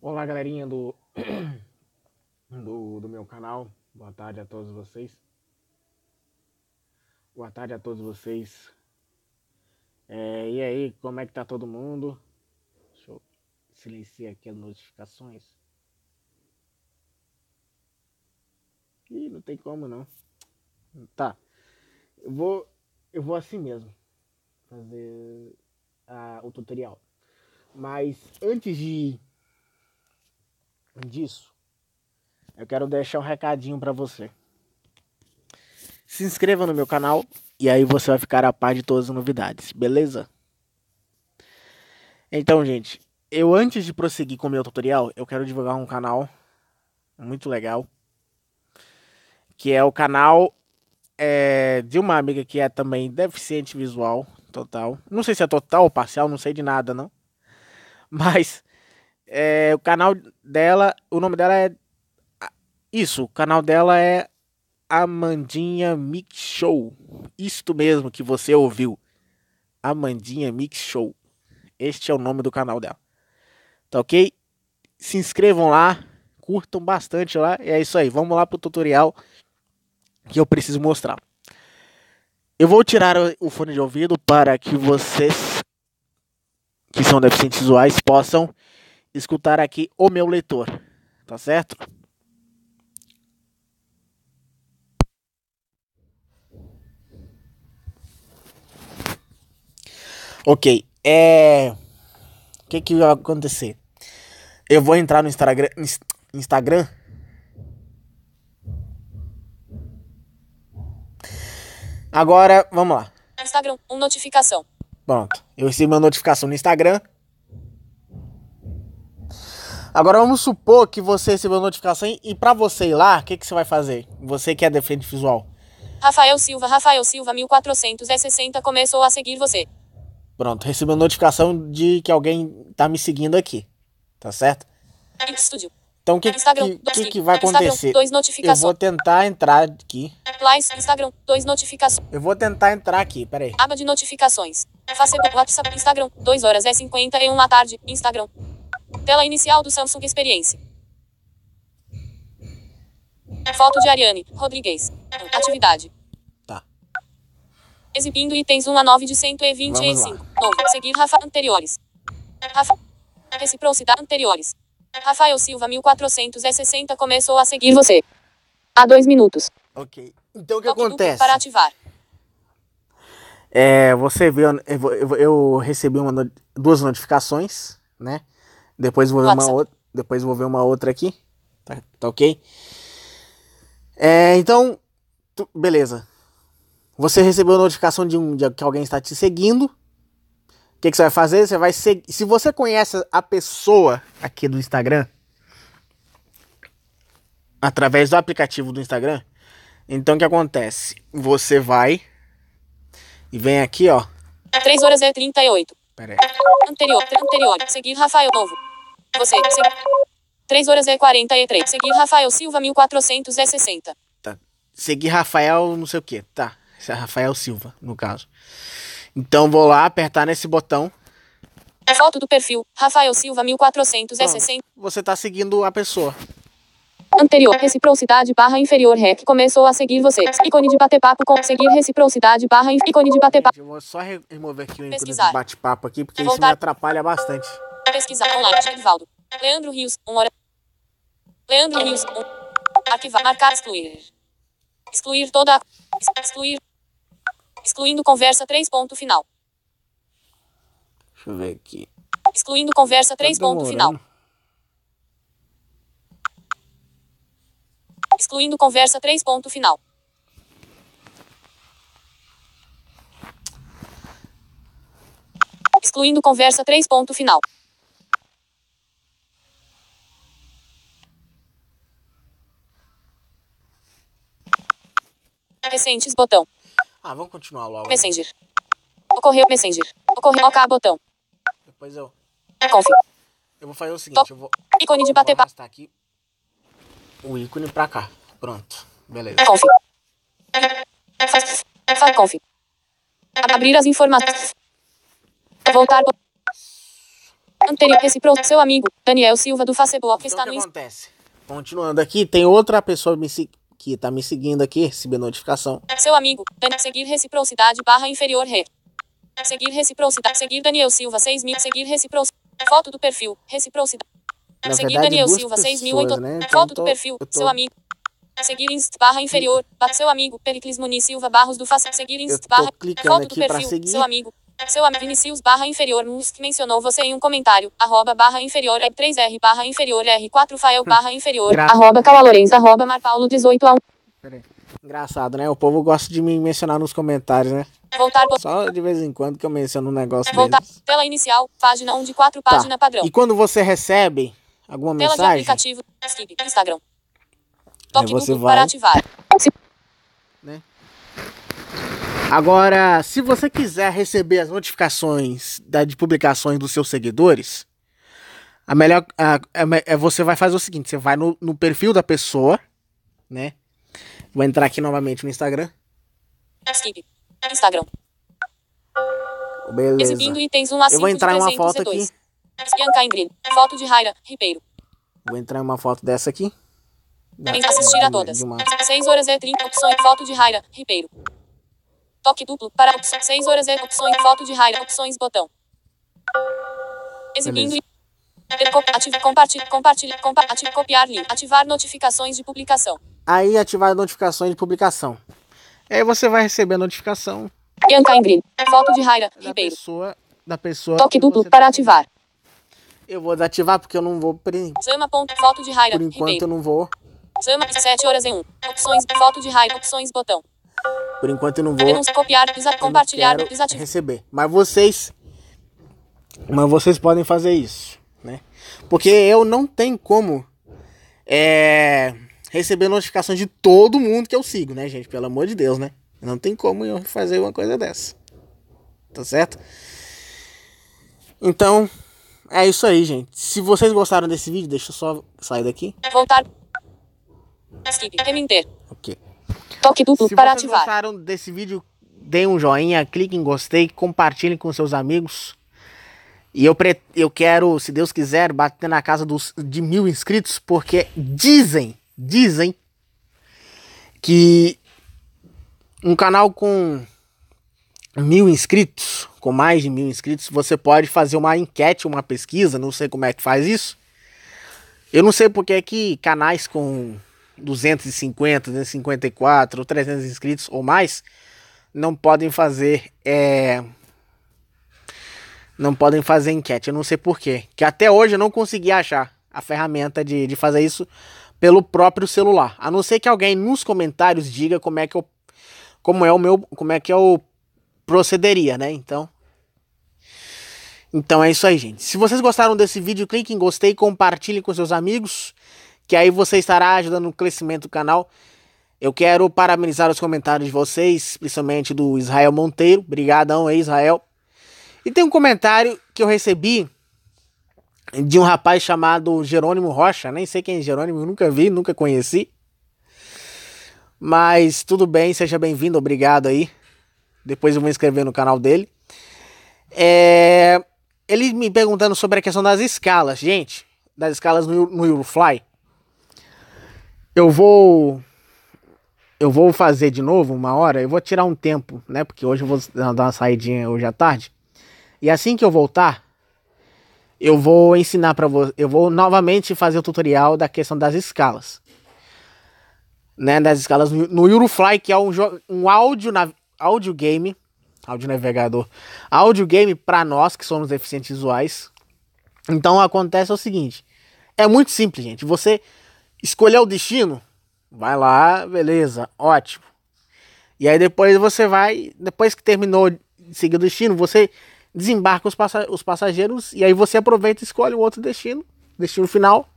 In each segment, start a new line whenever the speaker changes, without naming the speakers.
Olá, galerinha do, do, do, meu canal. Boa tarde a todos vocês. Boa tarde a todos vocês. É, e aí, como é que tá todo mundo? Deixa eu silenciar aqui as notificações. Ih, não tem como não. Tá. Eu vou, eu vou assim mesmo fazer a, ah, o tutorial. Mas antes de disso, eu quero deixar um recadinho para você. Se inscreva no meu canal e aí você vai ficar a par de todas as novidades, beleza? Então, gente, eu antes de prosseguir com o meu tutorial, eu quero divulgar um canal muito legal, que é o canal é, de uma amiga que é também deficiente visual total. Não sei se é total ou parcial, não sei de nada, não. Mas é, o canal dela, o nome dela é. Isso, o canal dela é Amandinha Mix Show. Isto mesmo que você ouviu. Amandinha Mix Show. Este é o nome do canal dela. Tá ok? Se inscrevam lá, curtam bastante lá. E é isso aí. Vamos lá pro tutorial que eu preciso mostrar. Eu vou tirar o fone de ouvido para que vocês que são deficientes visuais possam escutar aqui o meu leitor, tá certo? Ok, é. O que, que vai acontecer? Eu vou entrar no Instagram. Instagram. Agora, vamos lá.
Instagram, uma notificação.
Pronto, eu recebi uma notificação no Instagram Agora vamos supor que você recebeu notificação e para você ir lá, o que, que você vai fazer? Você que é defende visual.
Rafael Silva, Rafael Silva 1460 começou a seguir você.
Pronto, recebeu notificação de que alguém tá me seguindo aqui. Tá certo? Estúdio. Então o que, que, que, que, vai acontecer? Eu vou tentar entrar aqui.
Instagram, dois notificações.
Eu vou tentar entrar aqui, peraí.
Aba de notificações. Facebook, WhatsApp, Instagram, 2 horas é 51 à tarde, Instagram, Tela inicial do Samsung Experience. É foto de Ariane Rodrigues. Atividade. Tá. Exibindo itens 1 a 9 de 125. Novo. Seguir Rafa anteriores. Rafa. Reciprocidade anteriores. Rafael Silva 1460 começou a seguir você. Há dois minutos. Ok. Então o que Toque acontece? Para ativar.
É, você viu, eu, eu, eu recebi uma, duas notificações, né? Depois vou ver uma outra. Depois vou ver uma outra aqui. Tá, tá ok? É, então, tu, beleza. Você recebeu a notificação de, um, de que alguém está te seguindo. O que, que você vai fazer? Você vai seguir. Se você conhece a pessoa aqui do Instagram, através do aplicativo do Instagram, então o que acontece? Você vai e vem aqui, ó.
3 horas e 38. Pera aí. Anterior, anterior. Seguir Rafael Novo. Você. Se... 3 horas e 43. Seguir Rafael Silva 1460. Tá.
Seguir Rafael não sei o que. Tá. Rafael Silva, no caso. Então vou lá apertar nesse
botão. Foto do perfil, Rafael Silva 1460. Bom, você tá seguindo a pessoa. Anterior, reciprocidade barra inferior rec começou a seguir você. Ícone de bate-papo com seguir reciprocidade barra ícone de bate-papo. Eu vou só remover aqui o ícone de
bate-papo aqui, porque Voltar. isso me atrapalha bastante.
Pesquisar online. Arquivaldo. Leandro Rios, 1 hora. Leandro Rios, 1. Arquivar. Marcar. Excluir. Excluir toda. Excluir. Excluindo conversa 3 ponto final.
Deixa eu ver aqui.
Excluindo conversa 3 tá ponto final. Excluindo conversa 3 ponto final. Excluindo conversa 3 ponto final. botão.
Ah, vamos continuar logo. Né? Messenger.
Ocorreu Messenger. Ocorreu OK, botão. Depois eu... Conf.
Eu vou fazer o seguinte, eu vou...
Ícone de bater papo. aqui
o ícone para cá. Pronto. Beleza. Conf.
Faz, faz Abrir as informações. Voltar. Anterior, esse seu amigo, Daniel Silva do Facebook. Então, está o que no... acontece?
Continuando aqui, tem outra pessoa me, que tá me seguindo aqui, receber notificação.
É seu amigo, seguir reciprocidade barra inferior re. Seguir reciprocidade, seguir Daniel Silva mil. seguir reciprocidade, foto do perfil, reciprocidade. Na seguir verdade, Daniel Silva seis né? É então, foto tô, do perfil, tô... seu amigo. Seguir inst barra inferior, seu amigo, Pericles Muniz Silva Barros do Faça, seguir inst barra, é foto do perfil, seu amigo. Seu amigo Vinicius barra inferior Musk mencionou você em um comentário, arroba barra inferior é 3R barra inferior R4 Fael barra inferior, Gra arroba Calalourença arroba Marpaulo 18 a 1.
Engraçado, né? O povo gosta de me mencionar nos comentários, né?
Voltar Só
de vez em quando que eu menciono um negócio Voltar. Deles.
Tela inicial, página 1 de 4, tá. página tá. padrão. E
quando você recebe alguma Tela mensagem... Tela
de aplicativo, Instagram. Toque você vai... para ativar.
Agora, se você quiser receber as notificações da, de publicações dos seus seguidores, a melhor a, a, a, é, você vai fazer o seguinte: você vai no, no perfil da pessoa, né? Vou entrar aqui novamente no Instagram.
É é Instagram.
Oh, beleza. Exibindo
itens 1 a 5 Eu vou entrar em uma foto aqui. Foto de Raira Ribeiro.
Vou entrar em uma foto dessa aqui. Assistir a todas. Seis
6 horas e 30 opções. Foto de Raira Ribeiro. Toque duplo. Para 6 horas é opções. Foto de raio. Opções. Botão. Exibindo. Ativar, compartilhar, compartilhar, compartilhar, copiar link, ativar notificações de publicação.
Aí ativar notificações de publicação. Aí você vai receber a notificação. Bianca
foto de Raira da Ribeiro. Pessoa,
da pessoa. Toque duplo para tá... ativar. Eu vou desativar porque eu não vou.
Zama. Foto de Raira. Por enquanto Ribeiro. eu não vou. Zama 7 horas em 1. Opções, foto de Raira, opções, botão.
Por enquanto eu não vou.
Copiar, compartilhar, tipo,
receber. Mas vocês. Mas vocês podem fazer isso, né? Porque eu não tenho como é, receber notificações de todo mundo que eu sigo, né, gente? Pelo amor de Deus, né? Não tem como eu fazer uma coisa dessa. Tá certo? Então, é isso aí, gente. Se vocês gostaram desse vídeo, deixa eu só sair daqui.
Voltar. Skip. Ok. Toque duplo Se para vocês
gostaram desse vídeo, deem um joinha, clique em gostei, compartilhem com seus amigos. E eu, pre... eu quero, se Deus quiser, bater na casa dos... de mil inscritos, porque dizem, dizem que um canal com mil inscritos, com mais de mil inscritos, você pode fazer uma enquete, uma pesquisa, não sei como é que faz isso. Eu não sei porque é que canais com 250, 254 ou 300 inscritos ou mais, não podem fazer é, não podem fazer enquete. Eu não sei porquê. Que até hoje eu não consegui achar a ferramenta de, de fazer isso pelo próprio celular. A não ser que alguém nos comentários diga como é que eu como é o meu como é que eu procederia, né? Então então é isso aí, gente. Se vocês gostaram desse vídeo, clique em gostei, compartilhe com seus amigos que aí você estará ajudando no crescimento do canal. Eu quero parabenizar os comentários de vocês, principalmente do Israel Monteiro. Obrigadão aí, Israel. E tem um comentário que eu recebi de um rapaz chamado Jerônimo Rocha. Nem sei quem é Jerônimo, nunca vi, nunca conheci. Mas tudo bem, seja bem-vindo, obrigado aí. Depois eu vou inscrever no canal dele. É... Ele me perguntando sobre a questão das escalas, gente, das escalas no, no Eurofly eu vou eu vou fazer de novo uma hora, eu vou tirar um tempo, né? Porque hoje eu vou dar uma saidinha hoje à tarde. E assim que eu voltar, eu vou ensinar para você, eu vou novamente fazer o tutorial da questão das escalas. Né, das escalas no Eurofly, que é um, um áudio, na, áudio game, áudio navegador, áudio game para nós que somos deficientes visuais. Então acontece o seguinte, é muito simples, gente. Você escolher o destino, vai lá, beleza, ótimo. E aí depois você vai, depois que terminou de seguir o destino, você desembarca os, passa os passageiros e aí você aproveita e escolhe um outro destino, destino final,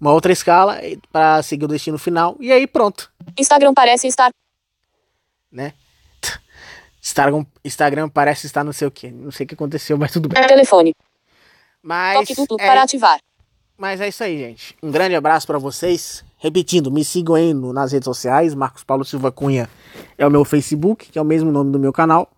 uma outra escala para seguir o destino final e aí pronto.
Instagram parece estar,
né? Instagram, Instagram parece estar não sei o que, não sei o que aconteceu, mas tudo bem.
Telefone. Mas. Toque duplo é... para ativar. Mas é isso aí, gente.
Um grande abraço para vocês. Repetindo, me sigam aí no, nas redes sociais. Marcos Paulo Silva Cunha é o meu Facebook, que é o mesmo nome do meu canal.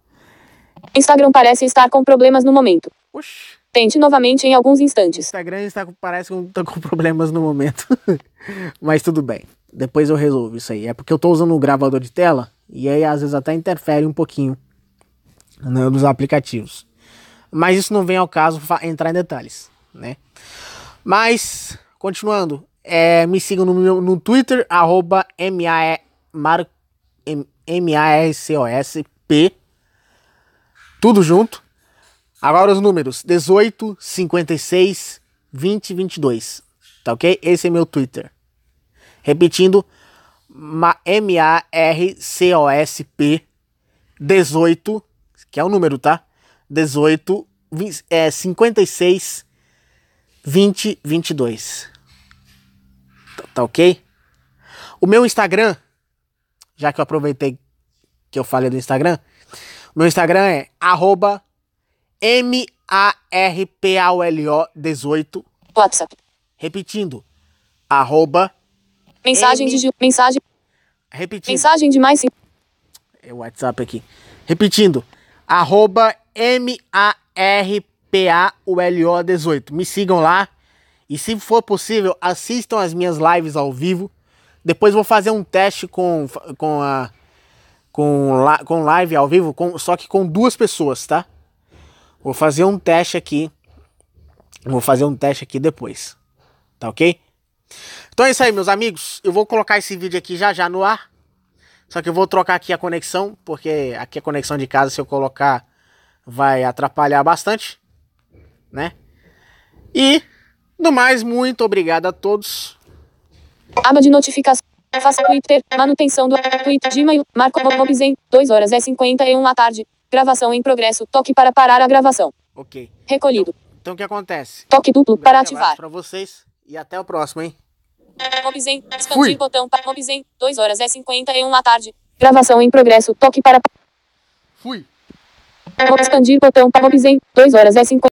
Instagram parece estar com problemas no momento. Oxi. Tente novamente em alguns instantes. Instagram está, parece que
está com problemas no momento. Mas tudo bem. Depois eu resolvo isso aí. É porque eu estou usando o um gravador de tela e aí às vezes até interfere um pouquinho né, nos aplicativos. Mas isso não vem ao caso entrar em detalhes, né? Mas, continuando, é, me sigam no, meu, no Twitter, arroba M-A-R-C-O-S-P. Tudo junto. Agora os números: 18, 56, 20, 22. Tá ok? Esse é meu Twitter. Repetindo, M-A-R-C-O-S-P 18, que é o número, tá? 18, 20, é, 56, 20. 2022. Tá, tá ok? O meu Instagram, já que eu aproveitei que eu falei do Instagram, o meu Instagram é arroba M-A-R-P-A-L-O-18. WhatsApp. Repetindo. Arroba.
Mensagem M... de mensagem. Repetindo. Mensagem de mais.
É o WhatsApp aqui. Repetindo.
Arroba M-A-R-P
P-A-U-L-O-18. Me sigam lá. E se for possível, assistam as minhas lives ao vivo. Depois vou fazer um teste com, com a. Com, com live ao vivo, com, só que com duas pessoas, tá? Vou fazer um teste aqui. Vou fazer um teste aqui depois. Tá ok? Então é isso aí, meus amigos. Eu vou colocar esse vídeo aqui já já no ar. Só que eu vou trocar aqui a conexão, porque aqui a conexão de casa, se eu colocar, vai atrapalhar
bastante né? E, do mais, muito obrigado a todos. Aba de notificação. Faça Twitter, manutenção do Twitter, Maio. Marco Bobizen, 2 horas e 51 à tarde, gravação em progresso, toque para parar a gravação. Ok. Recolhido.
Então, então o que acontece? Toque duplo para ativar. Para vocês e até o próximo,
hein? Mobizen, expandir botão para Mobizen, 2 horas e 51 à tarde, gravação em progresso, toque para... Fui. expandir botão para Mobizen, 2 horas e 50.